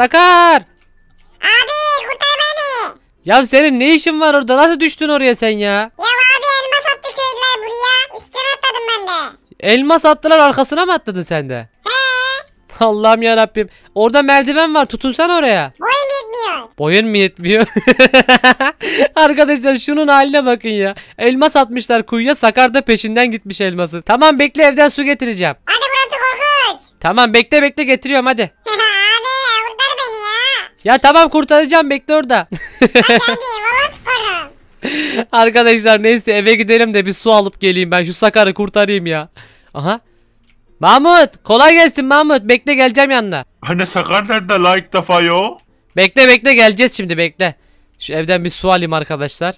Sakar. Abi kurtar beni. Ya senin ne işin var orada? Nasıl düştün oraya sen ya? Ya abi elmas sattı köylüler buraya. Üstüne atladım ben de. Elmas attılar arkasına mı atladın sen de? He. Allah'ım ya Rabbim. Orada merdiven var. Tutunsan oraya. Boyun yetmiyor. Boyun mu yetmiyor? Arkadaşlar şunun haline bakın ya. elmas atmışlar kuyuya. Sakar da peşinden gitmiş elması. Tamam bekle evden su getireceğim. Hadi burası korkunç. Tamam bekle bekle getiriyorum hadi. Ya tamam kurtaracağım bekle orada. Arkadaşlar neyse eve gidelim de bir su alıp geleyim ben şu Sakar'ı kurtarayım ya. Aha. Mahmut kolay gelsin Mahmut bekle geleceğim yanına. Anne Sakar nerede la defa yo? Bekle bekle geleceğiz şimdi bekle. Şu evden bir su alayım arkadaşlar.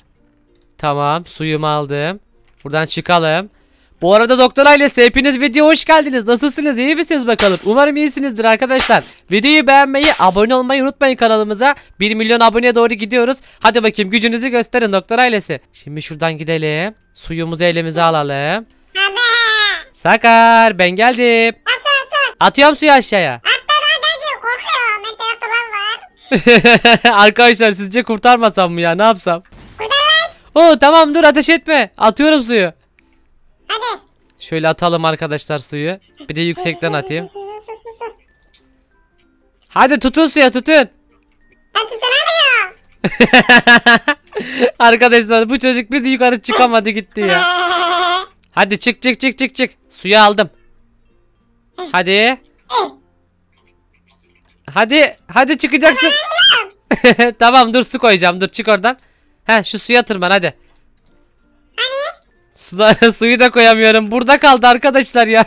Tamam suyumu aldım. Buradan çıkalım. Bu arada doktor ailesi hepiniz videoya hoş geldiniz. Nasılsınız? İyi misiniz bakalım? Umarım iyisinizdir arkadaşlar. Videoyu beğenmeyi, abone olmayı unutmayın kanalımıza. 1 milyon aboneye doğru gidiyoruz. Hadi bakayım gücünüzü gösterin doktor ailesi. Şimdi şuradan gidelim. Suyumuzu elimize alalım. Abi. Sakar ben geldim. Nasıl, Atıyorum suyu aşağıya. Arkadaşlar sizce kurtarmasam mı ya ne yapsam? Oo tamam dur ateş etme. Atıyorum suyu. Hadi. Şöyle atalım arkadaşlar suyu. Bir de yüksekten atayım. Hadi tutun suya tutun. Ben tutunamıyorum. arkadaşlar bu çocuk bir de yukarı çıkamadı gitti ya. Hadi çık çık çık çık çık. Suya aldım. Hadi. Hadi hadi çıkacaksın. tamam dur su koyacağım dur çık oradan. He şu suya tırman hadi. Suda, suyu da koyamıyorum. Burada kaldı arkadaşlar ya.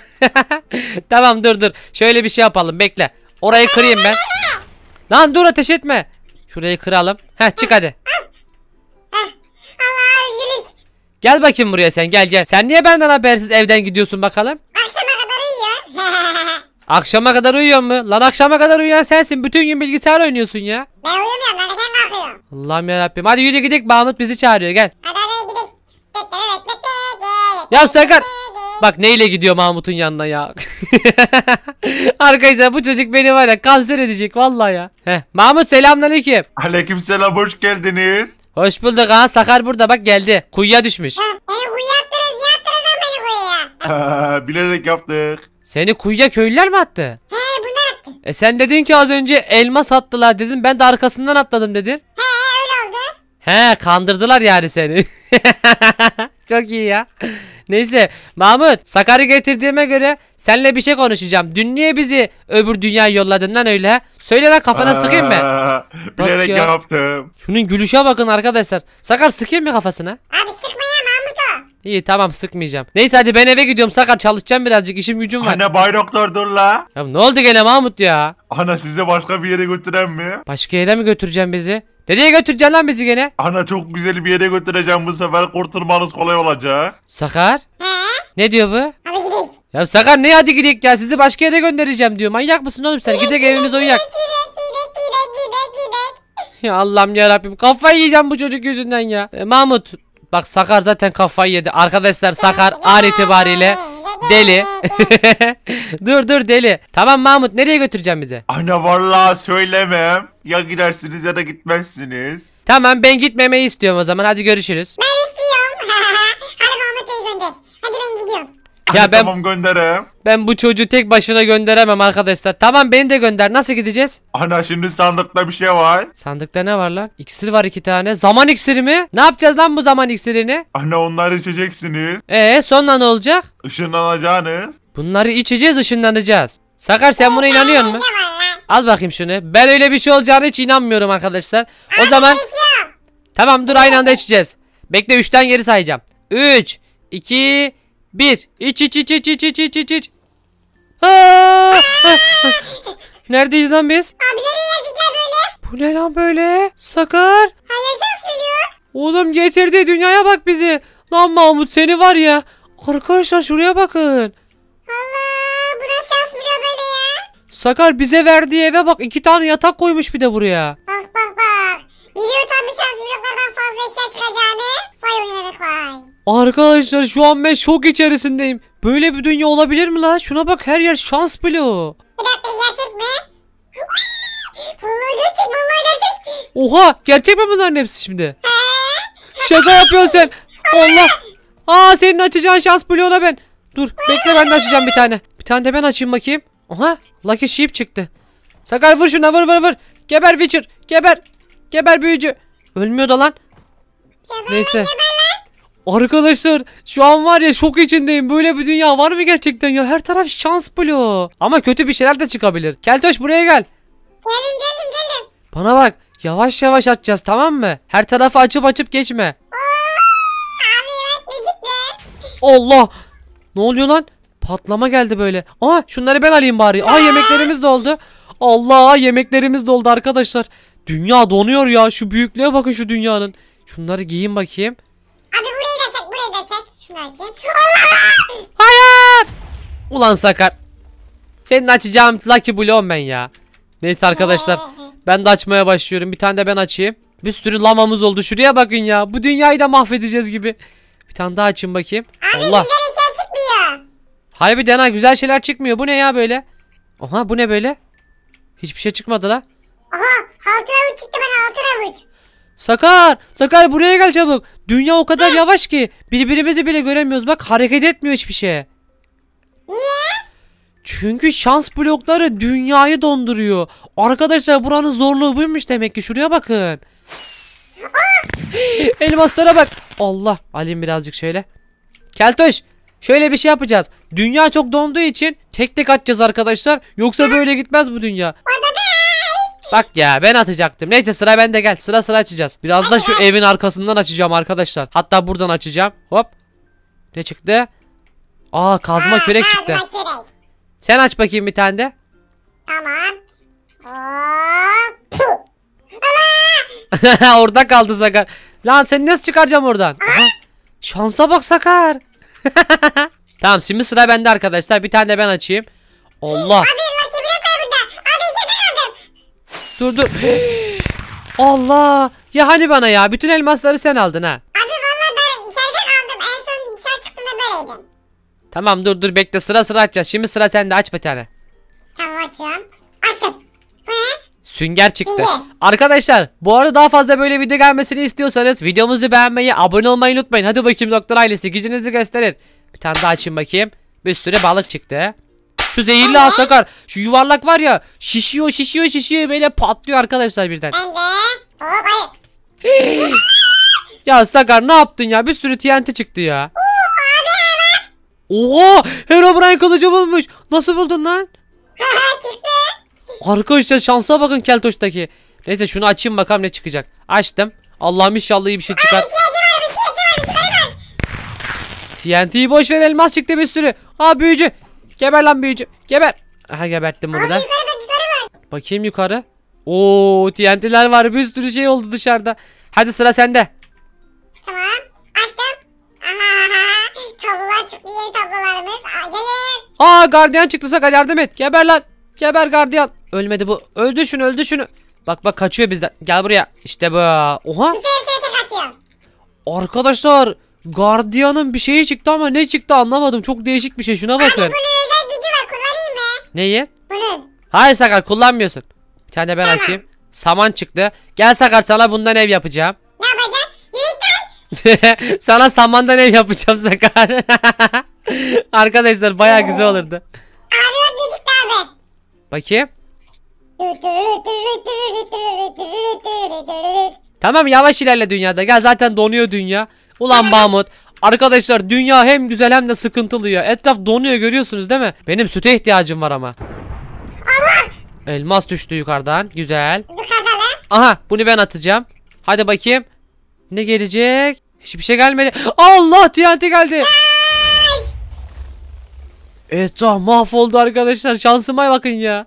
tamam dur dur. Şöyle bir şey yapalım. Bekle. Orayı kırayım ben. Lan dur ateş etme. Şurayı kıralım. Heh çık hadi. Gel bakayım buraya sen gel gel. Sen niye benden habersiz evden gidiyorsun bakalım? Akşama kadar uyuyor. akşama kadar uyuyor mu? Lan akşama kadar uyuyan sensin. Bütün gün bilgisayar oynuyorsun ya. Ben uyumuyorum. Ben erken kalkıyorum. Allah'ım yarabbim. Hadi yürü gidelim. Mahmut bizi çağırıyor. Gel. Hadi ya Sakar. Bak neyle gidiyor Mahmut'un yanına ya. Arkadaşlar bu çocuk beni var ya kanser edecek vallahi ya. Heh. Mahmut selamünaleyküm. Aleykümselam hoş geldiniz. Hoş bulduk ha Sakar burada bak geldi. Kuyuya düşmüş. Ha, beni kuyuya attınız. Niye attınız lan beni kuyuya? Ha, Bilerek yaptık. Seni kuyuya köylüler mi attı? He bunlar attı. E sen dedin ki az önce elma attılar dedin. Ben de arkasından atladım dedim. He he öyle oldu. He kandırdılar yani seni. Çok iyi ya. Neyse Mahmut Sakar'ı getirdiğime göre seninle bir şey konuşacağım. Dün niye bizi öbür dünya yolladın lan öyle? Söyle lan kafana Aa, sıkayım mı? Bilerek ya. yaptım. Şunun gülüşe bakın arkadaşlar. Sakar sıkayım mı kafasına? Abi sıkma ya Mahmut İyi tamam sıkmayacağım. Neyse hadi ben eve gidiyorum Sakar çalışacağım birazcık işim gücüm var. Anne Bay Doktor dur la. Ya ne oldu gene Mahmut ya? Ana sizi başka bir yere götüren mi? Başka yere mi götüreceğim bizi? Nereye götüreceksin lan bizi gene? Ana çok güzel bir yere götüreceğim bu sefer kurtulmanız kolay olacak. Sakar? Ne diyor bu? Hadi gidelim. Ya Sakar ne hadi gidelim ya sizi başka yere göndereceğim diyor. Manyak mısın oğlum sen? Gidek evimiz uyak. Ya Allah'ım ya Rabbim kafayı yiyeceğim bu çocuk yüzünden ya. E, Mahmut Bak Sakar zaten kafayı yedi. Arkadaşlar Sakar an itibariyle deli. dur dur deli. Tamam Mahmut nereye götüreceğim bizi? Ana vallahi söylemem. Ya gidersiniz ya da gitmezsiniz. Tamam ben gitmemeyi istiyorum o zaman. Hadi görüşürüz. Ben Ya ben tamam gönderem. Ben bu çocuğu tek başına gönderemem arkadaşlar. Tamam beni de gönder. Nasıl gideceğiz? Ana şimdi sandıkta bir şey var. Sandıkta ne var lan? İksir var iki tane. Zaman iksiri mi? Ne yapacağız lan bu zaman iksirini? Ana onları içeceksiniz. Ee sonra ne olacak? Işınlanacaksınız. Bunları içeceğiz ışınlanacağız. Sakar sen buna inanıyor musun? Al bakayım şunu. Ben öyle bir şey olacağını hiç inanmıyorum arkadaşlar. O zaman... Tamam dur aynı anda içeceğiz. Bekle 3'ten geri sayacağım. 3, 2, bir. İç iç iç iç iç iç iç iç iç. Neredeyiz lan biz? Abi nereye geldik böyle? Bu ne lan böyle? Sakar. Hayır şans veriyor. Oğlum getirdi dünyaya bak bizi. Lan Mahmut seni var ya. Arkadaşlar şuraya bakın. Allah burası şans veriyor böyle ya. Sakar bize verdiği eve bak. iki tane yatak koymuş bir de buraya. Bak bak bak. Biliyor tam bir şans veriyor kadar fazla eşya çıkacağını. Vay oyunları koy. Arkadaşlar şu an ben şok içerisindeyim. Böyle bir dünya olabilir mi lan? Şuna bak her yer şans bloğu. gerçek mi? Vallahi gerçek vallahi gerçek. Oha gerçek mi bunların hepsi şimdi? Şaka yapıyorsun sen. Allah. Aa senin açacağın şans bloğuna ben. Dur bekle ben de açacağım bir tane. Bir tane de ben açayım bakayım. Aha Lucky Sheep çıktı. Sakar vur şuna vur vur vur. Geber Witcher. Geber. Geber büyücü. Ölmüyor da lan. Geber Neyse. Geber. Arkadaşlar şu an var ya şok içindeyim. Böyle bir dünya var mı gerçekten ya? Her taraf şans bloğu. Ama kötü bir şeyler de çıkabilir. Keltoş buraya gel. Geldim geldim geldim. Bana bak yavaş yavaş açacağız tamam mı? Her tarafı açıp açıp geçme. Allah. Ne oluyor lan? Patlama geldi böyle. Aa şunları ben alayım bari. Aa yemeklerimiz doldu. Allah yemeklerimiz doldu arkadaşlar. Dünya donuyor ya. Şu büyüklüğe bakın şu dünyanın. Şunları giyin bakayım. Allah! Hayır. Ulan Sakar. Senin açacağım Lucky Block'um ben ya. Neyse arkadaşlar. ben de açmaya başlıyorum. Bir tane de ben açayım. Bir sürü lamamız oldu. Şuraya bakın ya. Bu dünyayı da mahvedeceğiz gibi. Bir tane daha açın bakayım. Abi Allah. güzel şeyler çıkmıyor. Hayır bir ha güzel şeyler çıkmıyor. Bu ne ya böyle? Oha bu ne böyle? Hiçbir şey çıkmadı la. Aha altın avuç çıktı bana altın avuç. Sakar! Sakar buraya gel çabuk. Dünya o kadar yavaş ki birbirimizi bile göremiyoruz. Bak hareket etmiyor hiçbir şey. Çünkü şans blokları dünyayı donduruyor. Arkadaşlar buranın zorluğu buymuş demek ki. Şuraya bakın. Ah! Elmaslara bak. Allah. Alim birazcık şöyle. Keltoş. Şöyle bir şey yapacağız. Dünya çok donduğu için tek tek atacağız arkadaşlar. Yoksa böyle gitmez bu dünya. Bak ya ben atacaktım. Neyse sıra bende gel. Sıra sıra açacağız. Biraz da şu evin arkasından açacağım arkadaşlar. Hatta buradan açacağım. Hop. Ne çıktı? Aa kazma körek çıktı. Sen aç bakayım bir tane de. Tamam. Orada kaldı Sakar. Lan seni nasıl çıkaracağım oradan? Aha. Şansa bak Sakar. tamam şimdi sıra bende arkadaşlar. Bir tane de ben açayım. Allah. Abi Dur dur. Allah. Ya hani bana ya. Bütün elmasları sen aldın ha. Abi valla ben içeriden aldım. En son dışarı çıktığımda böyleydim. Tamam dur dur bekle sıra sıra açacağız. Şimdi sıra sende aç bir tane. Tamam açıyorum. Açtım. Sünger çıktı. Sünger. Arkadaşlar bu arada daha fazla böyle video gelmesini istiyorsanız videomuzu beğenmeyi, abone olmayı unutmayın. Hadi bakayım doktor ailesi gücünüzü gösterir. Bir tane daha açayım bakayım. Bir sürü balık çıktı. Şu zehirli Tamam. asakar. Şu yuvarlak var ya şişiyor şişiyor şişiyor böyle patlıyor arkadaşlar birden. Ben ya Sakar ne yaptın ya? Bir sürü TNT çıktı ya. Oha! Herobrine kılıcı bulmuş. Nasıl buldun lan? Arkadaşlar şansa bakın Keltoş'taki. Neyse şunu açayım bakalım ne çıkacak. Açtım. Allah'ım inşallah iyi bir şey çıkar. İhtiyacı şey şey TNT'yi boş ver elmas çıktı bir sürü. Ha büyücü. Geber lan büyücü. Geber. Aha geberttim bunu da. Bakayım yukarı. Oo TNT'ler var. Bir sürü şey oldu dışarıda. Hadi sıra sende. Tamam. Açtım. Aha aha. Tablolar çıktı. tablolarımız. Aa, gelin. Aa gardiyan çıktı Sakar yardım et. Geber lan. Geber gardiyan. Ölmedi bu. Öldü şunu öldü şunu. Bak bak kaçıyor bizden. Gel buraya. İşte bu. Oha. Bir şey kaçıyor. Arkadaşlar. Gardiyanın bir şeyi çıktı ama ne çıktı anlamadım. Çok değişik bir şey. Şuna bakın. Abi, Neyi? Bunu. Hayır Sakar kullanmıyorsun. Bir tane ben Tamam. açayım. Saman çıktı. Gel Sakar sana bundan ev yapacağım. Ne yapacağım? Yürekten. sana samandan ev yapacağım Sakar. Arkadaşlar baya güzel olurdu. Abi bak gecikti abi. Bakayım. Tamam yavaş ilerle dünyada. Gel zaten donuyor dünya. Ulan Mahmut Arkadaşlar dünya hem güzel hem de sıkıntılı ya. Etraf donuyor görüyorsunuz değil mi? Benim süte ihtiyacım var ama. Allah! Elmas düştü yukarıdan. Güzel. Aha bunu ben atacağım. Hadi bakayım. Ne gelecek? Hiçbir şey gelmedi. Allah TNT geldi. Etraf mahvoldu arkadaşlar. Şansıma bakın ya.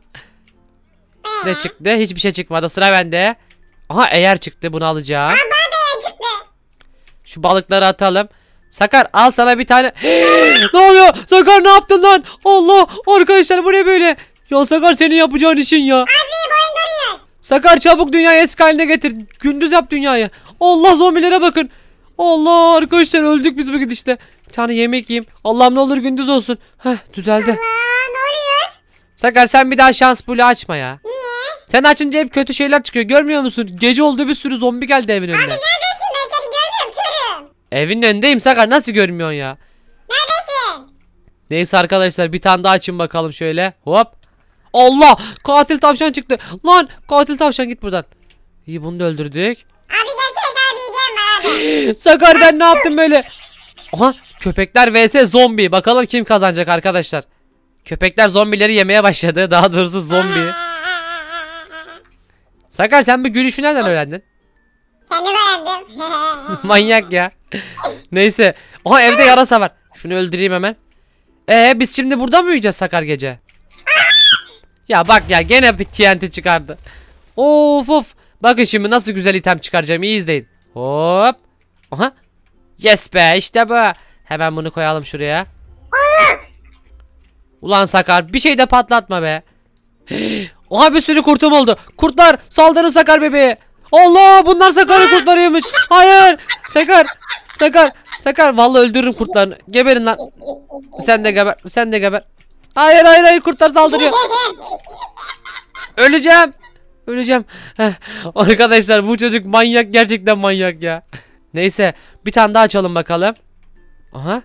Ne çıktı? Hiçbir şey çıkmadı. Sıra bende. Aha eğer çıktı bunu alacağım. Aa, çıktı. Şu balıkları atalım. Sakar al sana bir tane. ne oluyor? Sakar ne yaptın lan? Allah arkadaşlar bu ne böyle? Ya Sakar senin yapacağın işin ya. Sakar çabuk dünyayı eski haline getir. Gündüz yap dünyayı. Allah zombilere bakın. Allah arkadaşlar öldük biz bu gidişte. Bir tane yemek yiyeyim. Allah'ım ne olur gündüz olsun. Heh düzeldi. Allah ne oluyor? Sakar sen bir daha şans bulu açma ya. Niye? Sen açınca hep kötü şeyler çıkıyor. Görmüyor musun? Gece oldu bir sürü zombi geldi evin önüne. Abi Evin önündeyim Sakar nasıl görmüyorsun ya? Neredesin? Neyse arkadaşlar bir tane daha açın bakalım şöyle. Hop. Allah katil tavşan çıktı. Lan katil tavşan git buradan. İyi bunu da öldürdük. Abi gelsene sana bir hediyem abi. Sakar ben ne yaptım böyle? Aha köpekler vs zombi. Bakalım kim kazanacak arkadaşlar. Köpekler zombileri yemeye başladı. Daha doğrusu zombi. Sakar sen bu gülüşü nereden öğrendin? Kendim öğrendim. Manyak ya. Neyse. oha evde yarasa var. Şunu öldüreyim hemen. Ee biz şimdi burada mı uyuyacağız Sakar gece? ya bak ya gene bir TNT çıkardı. Of of. Bakın şimdi nasıl güzel item çıkaracağım iyi izleyin. Hop. Aha. Yes be işte bu. Hemen bunu koyalım şuraya. Ulan Sakar bir şey de patlatma be. Oha bir sürü kurtum oldu. Kurtlar saldırın Sakar bebeği. Allah bunlar Sakar'ın kurtlarıymış. Hayır. Sakar Sakar. Sakar vallahi öldürürüm kurtlarını. Geberin lan. Sen de geber. Sen de geber. Hayır hayır hayır kurtlar saldırıyor. Öleceğim. Öleceğim. Arkadaşlar bu çocuk manyak gerçekten manyak ya. Neyse bir tane daha açalım bakalım. Aha.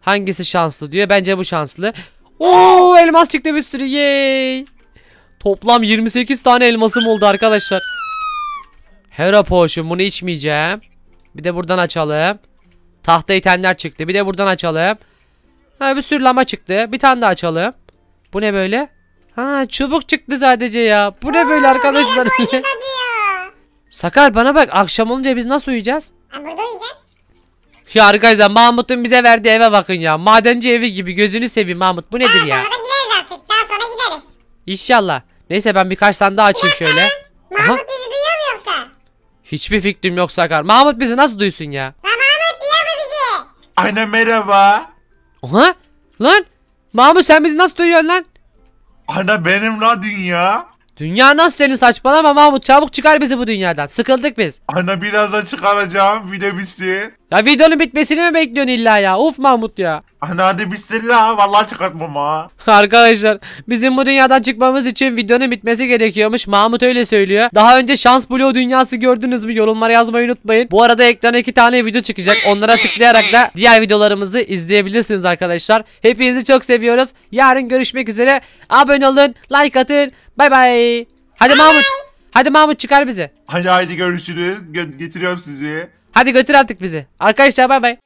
Hangisi şanslı diyor. Bence bu şanslı. Oo elmas çıktı bir sürü. Yay. Toplam 28 tane elmasım oldu arkadaşlar. Hera potion bunu içmeyeceğim. Bir de buradan açalım. Tahta itemler çıktı. Bir de buradan açalım. Ha bir sürü lama çıktı. Bir tane daha açalım. Bu ne böyle? Ha çubuk çıktı sadece ya. Bu ne böyle arkadaşlar? Sakar bana bak akşam olunca biz nasıl uyuyacağız? burada uyuyacağız. Ya arkadaşlar Mahmut'un bize verdiği eve bakın ya. Madenci evi gibi gözünü seveyim Mahmut. Bu nedir Aa, ya? Sonra gideriz artık. Daha sonra gideriz. İnşallah. Neyse ben birkaç tane daha açayım şöyle. Mahmut bizi Hiçbir fikrim yok Sakar. Mahmut bizi nasıl duysun ya? Mahmut duyuyor mu bizi? Ana merhaba. Aha lan Mahmut sen bizi nasıl duyuyorsun lan? Ana benim la dünya. Dünya nasıl senin saçmalama Mahmut çabuk çıkar bizi bu dünyadan. Sıkıldık biz. Ana birazdan çıkaracağım bir de bizi. Ya videonun bitmesini mi bekliyorsun illa ya? Uf Mahmut ya. Anade bitsin la vallahi çıkartmam ha. Arkadaşlar bizim bu dünyadan çıkmamız için videonun bitmesi gerekiyormuş. Mahmut öyle söylüyor. Daha önce şans bloğu dünyası gördünüz mü? Yorumlara yazmayı unutmayın. Bu arada ekrana iki tane video çıkacak. Onlara tıklayarak da diğer videolarımızı izleyebilirsiniz arkadaşlar. Hepinizi çok seviyoruz. Yarın görüşmek üzere. Abone olun, like atın. Bay bay. Hadi Mahmut. Hadi Mahmut çıkar bizi. Hadi haydi görüşürüz. getiriyorum sizi. Hadi götür artık bizi. Arkadaşlar bay bay.